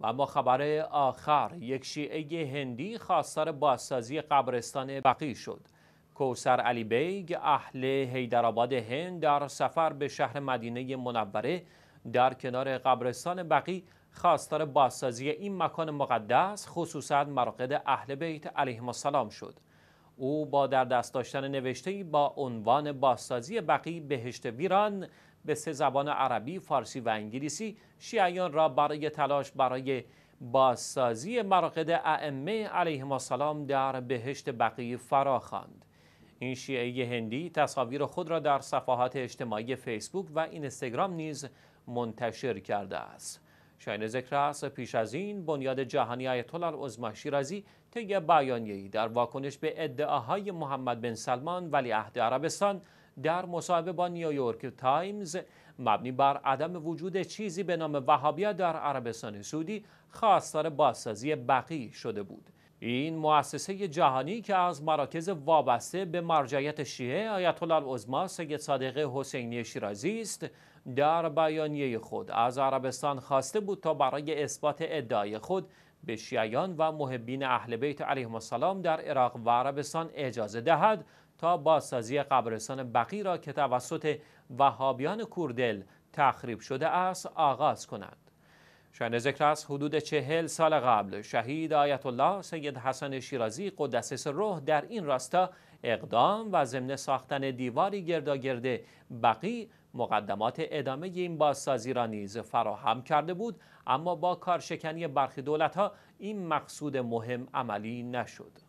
و اما خبر آخر یک شیعه هندی خواستار بازسازی قبرستان بقی شد کوسر علی بیگ اهل هیدرآباد هند در سفر به شهر مدینه منوره در کنار قبرستان بقی خواستار بازسازی این مکان مقدس خصوصا مراقد اهل بیت علیهم السلام شد او با در دست داشتن نوشته با عنوان بازسازی بقی بهشت ویران به سه زبان عربی، فارسی و انگلیسی شیعیان را برای تلاش برای بازسازی مراقد ائمه علیهم السلام در بهشت بقی فرا خواند. این شیعه هندی تصاویر خود را در صفحات اجتماعی فیسبوک و اینستاگرام نیز منتشر کرده است. شاین ذکر است پیش از این بنیاد جهانی آیت الله العظما شیرازی طی بیانیه‌ای در واکنش به ادعاهای محمد بن سلمان ولیعهد عربستان در مصاحبه با نیویورک تایمز مبنی بر عدم وجود چیزی به نام وهابیت در عربستان سعودی خواستار بازسازی بقی شده بود این مؤسسه جهانی که از مراکز وابسته به مرجعیت شیعه آیت الله العظما سید صادق حسینی شیرازی است در بیانیه خود از عربستان خواسته بود تا برای اثبات ادعای خود به شیعیان و محبین اهل بیت علیهم السلام در عراق و عربستان اجازه دهد تا بازسازی قبرستان بقی را که توسط وهابیان کوردل تخریب شده است آغاز کنند شن ذکر حدود چهل سال قبل شهید آیت الله سید حسن شیرازی قدس روح در این راستا اقدام و ضمن ساختن دیواری گرداگرده بقی مقدمات ادامه این بازسازی را نیز فراهم کرده بود اما با کارشکنی برخی دولت ها این مقصود مهم عملی نشد